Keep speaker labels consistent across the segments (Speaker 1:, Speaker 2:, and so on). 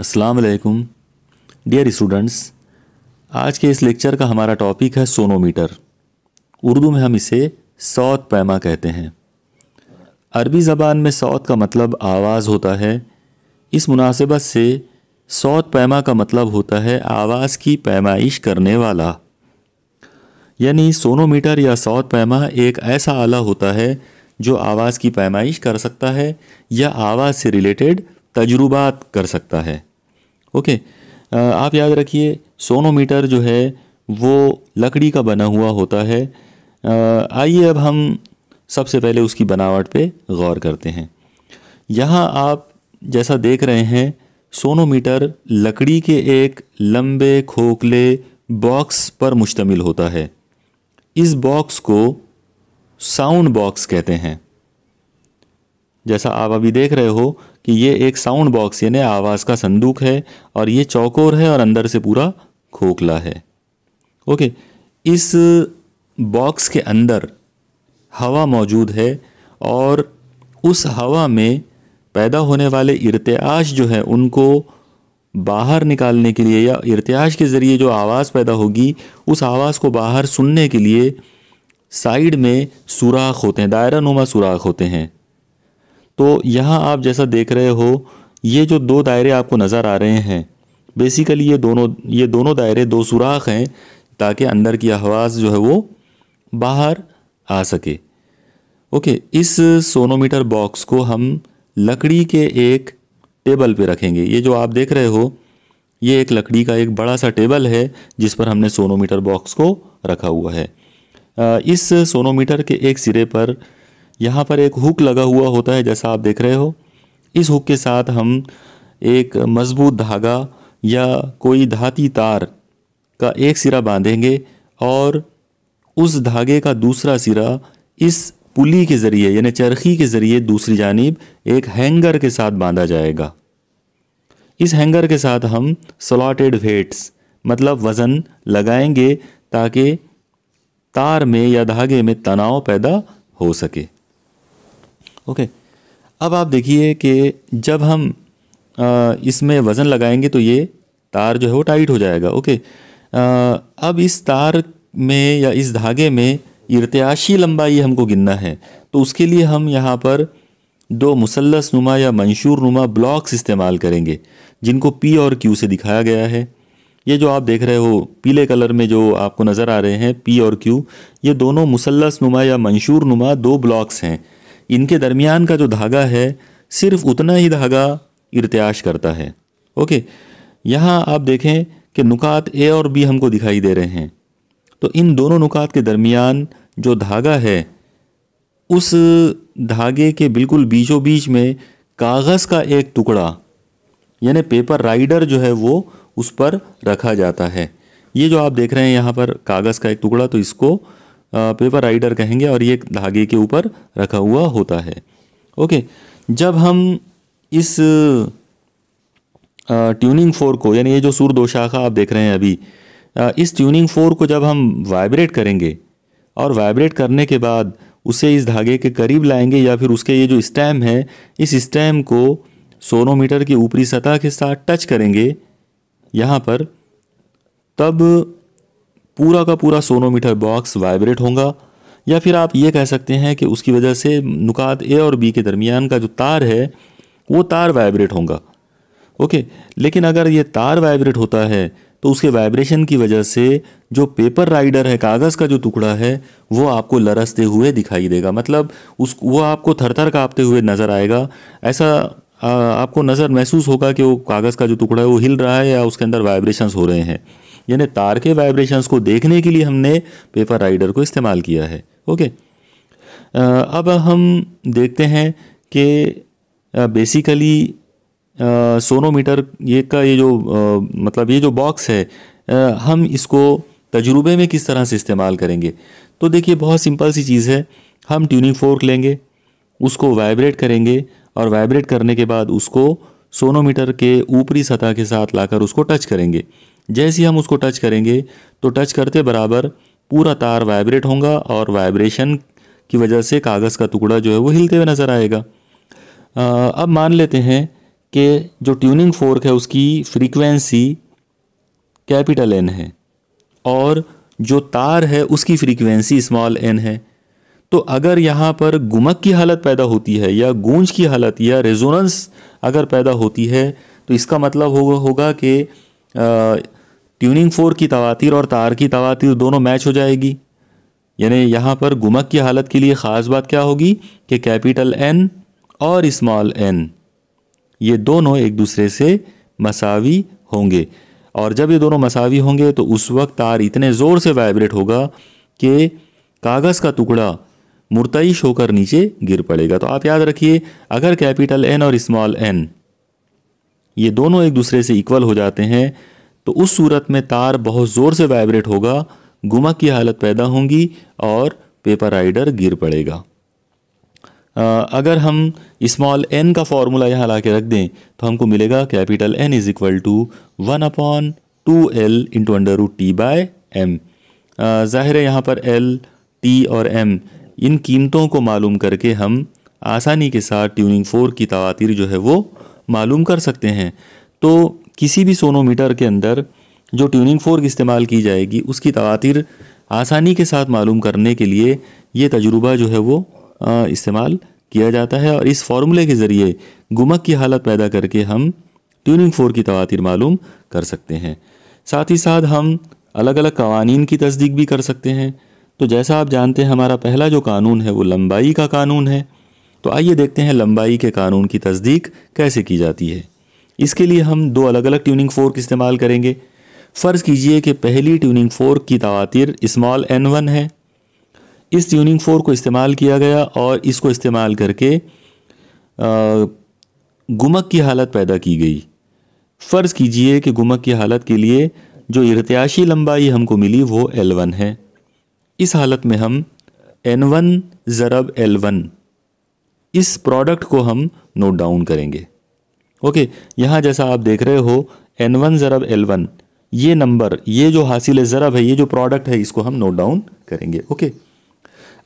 Speaker 1: अस्सलाम वालेकुम dear students आज के इस लेक्चर का हमारा टॉपिक है सोनोमीटर उर्दू में हम इसे सौत पैमा कहते हैं अरबी ज़बान में सौत का मतलब आवाज़ होता है इस मुनासिबत से सौत पैमा का मतलब होता है आवाज़ की पैमाइश करने वाला यानी सोनोमीटर या सौत पैमा एक ऐसा आला होता है जो आवाज़ की पैमाइश कर सकता है या आवाज़ से रिलेटेड तजुर्बा कर सकता है ओके आप याद रखिए सोनोमीटर जो है वो लकड़ी का बना हुआ होता है आइए अब हम सबसे पहले उसकी बनावट पे गौर करते हैं यहाँ आप जैसा देख रहे हैं सोनोमीटर लकड़ी के एक लंबे खोखले बॉक्स पर मुश्तमिल होता है इस बॉक्स को साउंड बॉक्स कहते हैं जैसा आप अभी देख रहे हो कि ये एक साउंड बॉक्स यानी आवाज़ का संदूक है और ये चौकोर है और अंदर से पूरा खोखला है ओके इस बॉक्स के अंदर हवा मौजूद है और उस हवा में पैदा होने वाले इरत्याश जो है उनको बाहर निकालने के लिए या इरत्याश के ज़रिए जो आवाज़ पैदा होगी उस आवाज़ को बाहर सुनने के लिए साइड में सुराख होते हैं दायरा नुमा सुराख होते हैं तो यहाँ आप जैसा देख रहे हो ये जो दो दायरे आपको नज़र आ रहे हैं बेसिकली ये दोनों ये दोनों दायरे दो सुराख हैं ताकि अंदर की आवाज़ जो है वो बाहर आ सके ओके इस सोनोमीटर बॉक्स को हम लकड़ी के एक टेबल पे रखेंगे ये जो आप देख रहे हो ये एक लकड़ी का एक बड़ा सा टेबल है जिस पर हमने सोनोमीटर बॉक्स को रखा हुआ है इस सोनोमीटर के एक सिरे पर यहाँ पर एक हुक लगा हुआ होता है जैसा आप देख रहे हो इस हुक के साथ हम एक मज़बूत धागा या कोई धाती तार का एक सिरा बांधेंगे और उस धागे का दूसरा सिरा इस पुली के ज़रिए यानी चरखी के ज़रिए दूसरी जानब एक हैंगर के साथ बांधा जाएगा इस हैंगर के साथ हम स्लॉटेड वेट्स मतलब वज़न लगाएंगे ताकि तार में या धागे में तनाव पैदा हो सके ओके अब आप देखिए कि जब हम इसमें वज़न लगाएंगे तो ये तार जो है वो टाइट हो जाएगा ओके अब इस तार में या इस धागे में इरत्याशी लंबाई हमको गिनना है तो उसके लिए हम यहाँ पर दो मुसलस नुमा या मंशूर नुमा ब्लॉक्स इस्तेमाल करेंगे जिनको पी और क्यू से दिखाया गया है ये जो आप देख रहे हो पीले कलर में जो आपको नज़र आ रहे हैं पी और क्यू ये दोनों मुसलस नुमा या मंशूर नुमा दो ब्लॉक्स हैं इनके दरमियान का जो धागा है सिर्फ उतना ही धागा इरत्याश करता है ओके यहाँ आप देखें कि नुकात ए और बी हमको दिखाई दे रहे हैं तो इन दोनों नुकात के दरमियान जो धागा है उस धागे के बिल्कुल बीचों बीच में कागज़ का एक टुकड़ा यानी पेपर राइडर जो है वो उस पर रखा जाता है ये जो आप देख रहे हैं यहाँ पर कागज़ का एक टुकड़ा तो इसको पेपर राइडर कहेंगे और ये धागे के ऊपर रखा हुआ होता है ओके जब हम इस ट्यूनिंग फोर को यानी ये जो सूर दो शाखा आप देख रहे हैं अभी आ, इस ट्यूनिंग फोर को जब हम वाइब्रेट करेंगे और वाइब्रेट करने के बाद उसे इस धागे के करीब लाएंगे या फिर उसके ये जो स्टैम है इस स्टैम को सोनोमीटर की ऊपरी सतह के साथ टच करेंगे यहाँ पर तब पूरा का पूरा सोनोमीटर बॉक्स वाइब्रेट होगा या फिर आप ये कह सकते हैं कि उसकी वजह से नुकात ए और बी के दरमियान का जो तार है वो तार वाइब्रेट होगा ओके लेकिन अगर ये तार वाइब्रेट होता है तो उसके वाइब्रेशन की वजह से जो पेपर राइडर है कागज़ का जो टुकड़ा है वो आपको लरसते हुए दिखाई देगा मतलब उस वो आपको थर थर काँपते हुए नज़र आएगा ऐसा आ, आपको नज़र महसूस होगा कि वो कागज़ का जो टुकड़ा है वो हिल रहा है या उसके अंदर वाइब्रेशंस हो रहे हैं यानी तार के वाइब्रेशंस को देखने के लिए हमने पेपर राइडर को इस्तेमाल किया है ओके अब हम देखते हैं कि बेसिकली सोनोमीटर ये का ये जो आ, मतलब ये जो बॉक्स है आ, हम इसको तजुर्बे में किस तरह से इस्तेमाल करेंगे तो देखिए बहुत सिंपल सी चीज़ है हम ट्यूनिंग फोर्क लेंगे उसको वाइब्रेट करेंगे और वाइब्रेट करने के बाद उसको सोनोमीटर के ऊपरी सतह के साथ लाकर उसको टच करेंगे जैसे ही हम उसको टच करेंगे तो टच करते बराबर पूरा तार वाइब्रेट होगा और वाइब्रेशन की वजह से कागज़ का टुकड़ा जो है वो हिलते हुए नज़र आएगा आ, अब मान लेते हैं कि जो ट्यूनिंग फोर्क है उसकी फ्रीक्वेंसी कैपिटल एन है और जो तार है उसकी फ्रीक्वेंसी स्मॉल एन है तो अगर यहाँ पर गुमक की हालत पैदा होती है या गूंज की हालत या रेजोनेंस अगर पैदा होती है तो इसका मतलब होगा होगा कि ट्यूनिंग फोर की तवातीर और तार की तवातीर दोनों मैच हो जाएगी यानी यहाँ पर गुमक की हालत के लिए ख़ास बात क्या होगी कि कैपिटल एन और स्मॉल एन ये दोनों एक दूसरे से मसावी होंगे और जब ये दोनों मसावी होंगे तो उस वक्त तार इतने ज़ोर से वाइब्रेट होगा कि कागज़ का टुकड़ा मुर्तइश होकर नीचे गिर पड़ेगा तो आप याद रखिए अगर कैपिटल एन और स्मॉल एन ये दोनों एक दूसरे से इक्वल हो जाते हैं तो उस सूरत में तार बहुत ज़ोर से वाइब्रेट होगा गुमा की हालत पैदा होंगी और पेपर राइडर गिर पड़ेगा अगर हम स्मॉल एन का फार्मूला यहाँ ला के रख दें तो हमको मिलेगा capital N is equal to one upon two L into under root T by M ज़ाहिर है यहाँ पर एल टी और एम इन कीमतों को मालूम करके हम आसानी के साथ ट्यूनिंग फोर की तवातीर जो है वो मालूम कर सकते हैं तो किसी भी सोनोमीटर के अंदर जो ट्यूनिंग फोर्क इस्तेमाल की जाएगी उसकी तवातिर आसानी के साथ मालूम करने के लिए ये तजुर्बा जो है वो इस्तेमाल किया जाता है और इस फार्मूले के ज़रिए गुमक की हालत पैदा करके हम ट्यूनिंग फोर की तवातिर मालूम कर सकते हैं साथ ही साथ हम अलग अलग कवानीन की तस्दीक भी कर सकते हैं तो जैसा आप जानते हैं हमारा पहला जो कानून है वो लंबाई का कानून है तो आइए देखते हैं लंबाई के कानून की तस्दीक कैसे की जाती है इसके लिए हम दो अलग अलग ट्यूनिंग फोर्क इस्तेमाल करेंगे फ़र्ज़ कीजिए कि पहली ट्यूनिंग फोर्क की तवातिर इस्माल एन वन है इस ट्यूनिंग फोर्क को इस्तेमाल किया गया और इसको इस्तेमाल करके गुमक की हालत पैदा की गई फ़र्ज़ कीजिए कि गुमक की हालत के लिए जो इरत्याशी लंबाई हमको मिली वो एल वन है इस हालत में हम एन वन ज़रब एल वन इस प्रोडक्ट को हम नोट डाउन करेंगे ओके यहाँ जैसा आप देख रहे हो एन वन ज़रब एल वन ये नंबर ये जो हासिल ज़रब है ये जो प्रोडक्ट है इसको हम नोट डाउन करेंगे ओके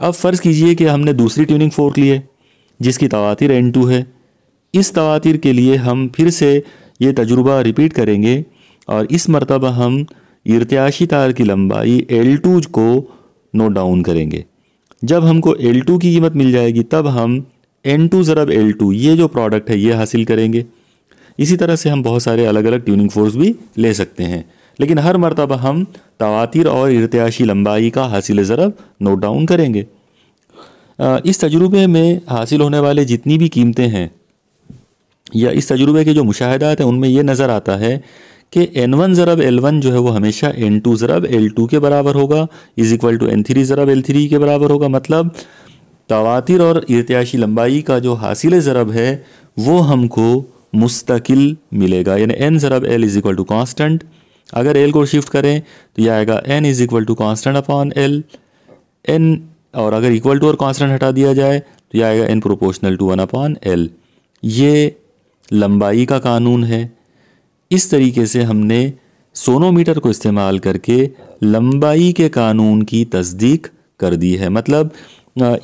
Speaker 1: अब फ़र्ज़ कीजिए कि हमने दूसरी ट्यूनिंग फोर्क ली है जिसकी तवातिर एन टू है इस तवातिर के लिए हम फिर से ये तजुर्बा रिपीट करेंगे और इस मरतबा हम इरत्याशी तार की लंबाई एल टू को नोट डाउन करेंगे जब हमको एल टू की कीमत मिल जाएगी तब हम एन टू ज़रब एल टू ये जो प्रोडक्ट है ये हासिल करेंगे इसी तरह से हम बहुत सारे अलग अलग ट्यूनिंग फोर्स भी ले सकते हैं लेकिन हर मरतबा हम तवातिर और इरतयाशी लंबाई का हासिल ज़रब नोट डाउन करेंगे इस तजुर्बे में हासिल होने वाले जितनी भी कीमतें हैं या इस तजुर्बे के जो मुशाहदात हैं उनमें यह नज़र आता है कि एन वन ज़रब एल वन जो है वो हमेशा एन टू ज़रब एल टू के बराबर होगा is equal to N three ज़रब एल थ्री के बराबर होगा मतलब तवातिर और इरतयाशी लंबाई का जो हासिल ज़रब है वो हमको मुस्तकिल मिलेगा यानी एन ज़रब L is equal to constant अगर एल को शिफ्ट करें तो यह आएगा N is equal to constant upon L N और अगर इक्वल टू और कॉन्स्टेंट हटा दिया जाए तो यह आएगा N proportional to one upon L ये लंबाई का कानून है इस तरीके से हमने सोनोमीटर को इस्तेमाल करके लंबाई के कानून की तस्दीक कर दी है मतलब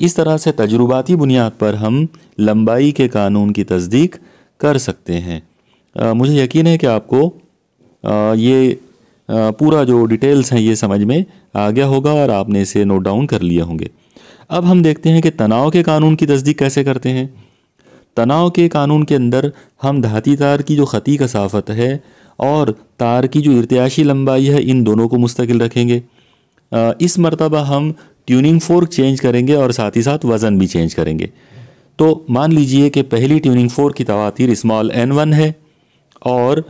Speaker 1: इस तरह से तजुर्बाती बुनियाद पर हम लंबाई के कानून की तस्दीक कर सकते हैं आ, मुझे यकीन है कि आपको आ, ये आ, पूरा जो डिटेल्स हैं ये समझ में आ गया होगा और आपने इसे नोट डाउन कर लिए होंगे अब हम देखते हैं कि तनाव के कानून की तस्दीक कैसे करते हैं तनाव के कानून के अंदर हम धाती तार की जो ख़ती कसाफत है और तार की जो इर्त्याशी लंबाई है इन दोनों को मुस्तकिल रखेंगे इस मरतबा हम ट्यूनिंग फोर्क चेंज करेंगे और साथ ही साथ वज़न भी चेंज करेंगे तो मान लीजिए कि पहली ट्यूनिंग फोर की तवातीर स्मॉल एन वन है और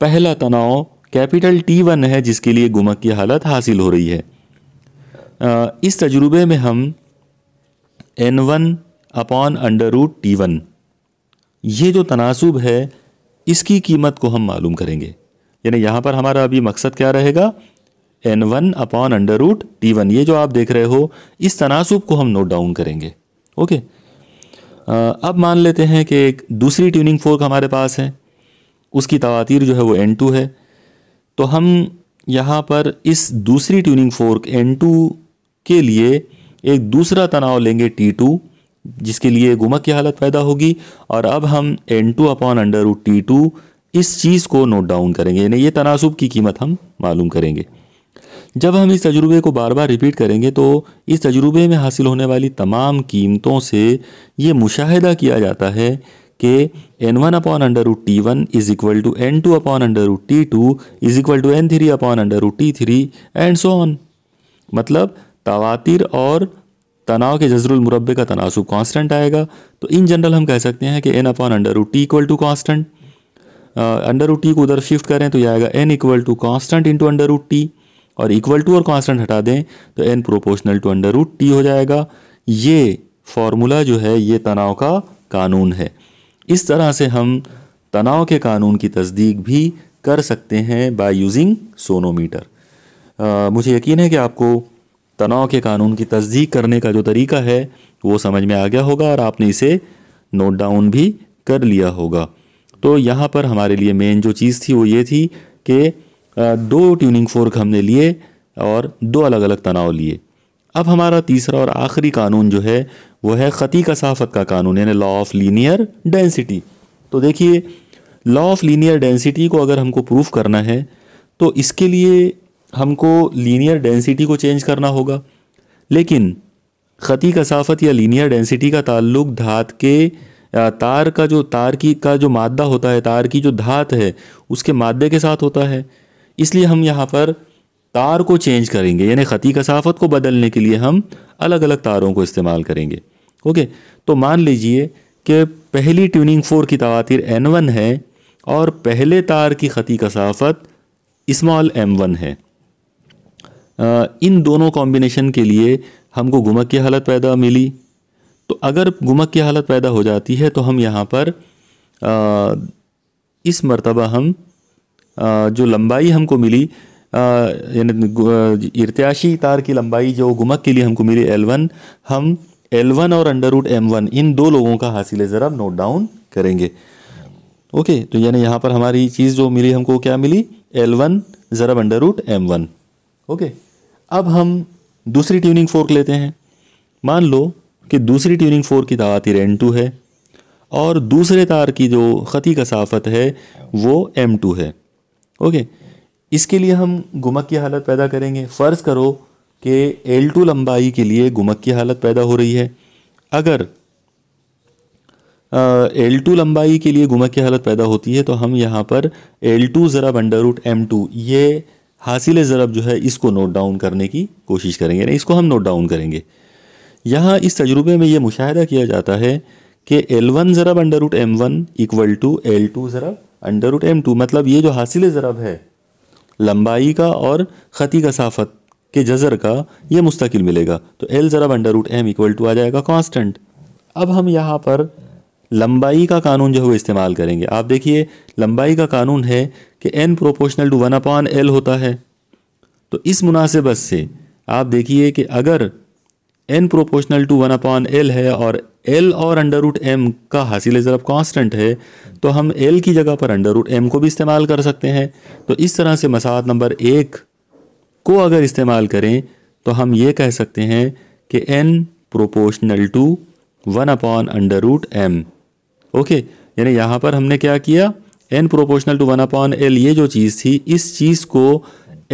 Speaker 1: पहला तनाव कैपिटल टी वन है जिसके लिए गुमक की हालत हासिल हो रही है इस तजुर्बे में हम N one upon under root T one ये जो तनासब है इसकी कीमत को हम मालूम करेंगे यानी यहाँ पर हमारा अभी मकसद क्या रहेगा N one upon under root T one ये जो आप देख रहे हो इस तनासब को हम नोट डाउन करेंगे ओके okay? अब मान लेते हैं कि एक दूसरी ट्यूनिंग फोर्क हमारे पास है उसकी तवातीर जो है वो एन टू है तो हम यहाँ पर इस दूसरी ट्यूनिंग फोर्क एन टू के लिए एक दूसरा तनाव लेंगे टी टू जिसके लिए गुमक की हालत पैदा होगी और अब हम N two upon under root T two इस चीज़ को नोट डाउन करेंगे यानी ये तनासब की कीमत हम मालूम करेंगे जब हम इस तजुर्बे को बार बार रिपीट करेंगे तो इस तजुर्बे में हासिल होने वाली तमाम कीमतों से ये मुशाहिदा किया जाता है कि N one upon under root T one is equal to N two upon under root T two is equal to N three upon under root T three and so on मतलब तवातिर और तनाव के जजरुल मुरबे का तनासब कांस्टेंट आएगा तो in general हम कह सकते हैं कि N upon under root T equal to constant under root T को उधर शिफ्ट करें तो यह आएगा N equal to constant into under root T और इक्वल टू और कांस्टेंट हटा दें तो N proportional to under root T हो जाएगा ये फार्मूला जो है ये तनाव का कानून है इस तरह से हम तनाव के कानून की तस्दीक भी कर सकते हैं बाय यूजिंग सोनोमीटर आ, मुझे यकीन है कि आपको तनाव के कानून की तस्दीक करने का जो तरीका है वो समझ में आ गया होगा और आपने इसे नोट डाउन भी कर लिया होगा तो यहाँ पर हमारे लिए मेन जो चीज़ थी वो ये थी कि दो ट्यूनिंग फोर्क हमने लिए और दो अलग अलग तनाव लिए अब हमारा तीसरा और आखिरी कानून जो है वो है ख़ती कसाफत का कानून यानी लॉ ऑफ लीनियर डेंसिटी तो देखिए लॉ ऑफ लीनियर डेंसिटी को अगर हमको प्रूफ करना है तो इसके लिए हमको लीनियर डेंसिटी को चेंज करना होगा लेकिन ख़ती कसाफत या लीनियर डेंसिटी का ताल्लुक धात के तार का जो तार की का जो मादा होता है तार की जो धात है उसके मादे के साथ होता है इसलिए हम यहाँ पर तार को चेंज करेंगे यानी ख़ती कसाफत को बदलने के लिए हम अलग अलग तारों को इस्तेमाल करेंगे ओके तो मान लीजिए कि पहली ट्यूनिंग फोर की तवातिर एन वन है और पहले तार की ख़ती कसाफत स्मॉल एम वन है आ, इन दोनों कॉम्बिनेशन के लिए हमको गुमक की हालत पैदा मिली तो अगर गुमक की हालत पैदा हो जाती है तो हम यहाँ पर आ, इस मरतबा हम जो लंबाई हमको मिली यानी इर्त्याशी तार की लंबाई जो गुमक के लिए हमको मिली एल वन हम एल वन और अंडर रूट एम वन इन दो लोगों का हासिल ज़रा नोट डाउन करेंगे ओके तो यानी यहाँ पर हमारी चीज़ जो मिली हमको क्या मिली एल वन ज़रब under root M one okay अब हम दूसरी ट्यूनिंग फोर्क लेते हैं मान लो कि दूसरी ट्यूनिंग फोर्क की तावातिर एन टू है और दूसरे तार की जो ख़ती कसाफत है वो एम टू है ओके इसके लिए हम गुमक की हालत पैदा करेंगे फ़र्ज़ करो कि एल टू लंबाई के लिए गुमक की हालत पैदा हो रही है अगर एल टू लंबाई के लिए गुमक की हालत पैदा होती है तो हम यहाँ पर एल टू ज़रब अंडर रूट एम टू ये हासिल ज़रब जो है इसको नोट डाउन करने की कोशिश करेंगे नहीं इसको हम नोट डाउन करेंगे यहाँ इस तजुर्बे में ये मुशाह किया जाता है कि एल वन ज़रब under root M one equal to L two ज़रब अंडर रूट एम टू मतलब ये जो हासिल ज़रब है लंबाई का और ख़ती कसाफत के जज़र का ये मुस्तकिल मिलेगा तो एल ज़रब under root M equal to आ जाएगा कांस्टेंट अब हम यहाँ पर लंबाई का कानून जो है वो इस्तेमाल करेंगे आप देखिए लंबाई का कानून है कि N proportional to one upon L होता है तो इस मुनासिबत से आप देखिए कि अगर N proportional to one upon L है और एल और अंडर रूट एम का हासिल ज़रब कांस्टेंट है तो हम एल की जगह पर अंडर रूट एम को भी इस्तेमाल कर सकते हैं तो इस तरह से मसाद नंबर एक को अगर इस्तेमाल करें तो हम ये कह सकते हैं कि N proportional to one upon under root M okay यानी यहाँ पर हमने क्या किया N proportional to one upon L ये जो चीज़ थी इस चीज़ को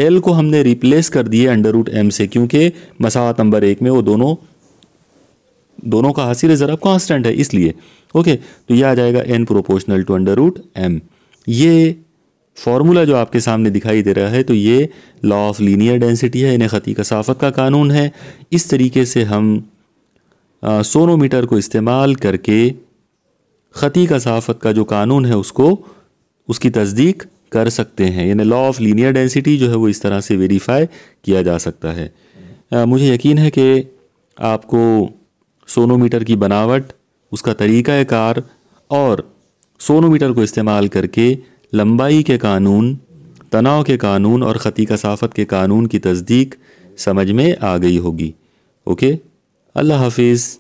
Speaker 1: एल को हमने रिप्लेस कर दिए अंडर रूट एम से क्योंकि मसावत नंबर एक में वो दोनों दोनों का हासिल ज़रा कॉन्स्टेंट है इसलिए ओके तो यह आ जाएगा N proportional to under root M ये फार्मूला जो आपके सामने दिखाई दे रहा है तो ये लॉ ऑफ लीनियर डेंसिटी है इन्हें खती कसाफत का कानून है इस तरीके से हम सोनोमीटर को इस्तेमाल करके खती कसाफत का जो कानून है उसको उसकी तस्दीक कर सकते हैं यानी लॉ ऑफ लीनियर डेंसिटी जो है वो इस तरह से वेरीफाई किया जा सकता है आ, मुझे यकीन है कि आपको सोनोमीटर की बनावट उसका तरीका कार और सोनोमीटर को इस्तेमाल करके लंबाई के कानून तनाव के कानून और ख़ती कसाफत के कानून की तस्दीक समझ में आ गई होगी ओके अल्लाह हाफिज़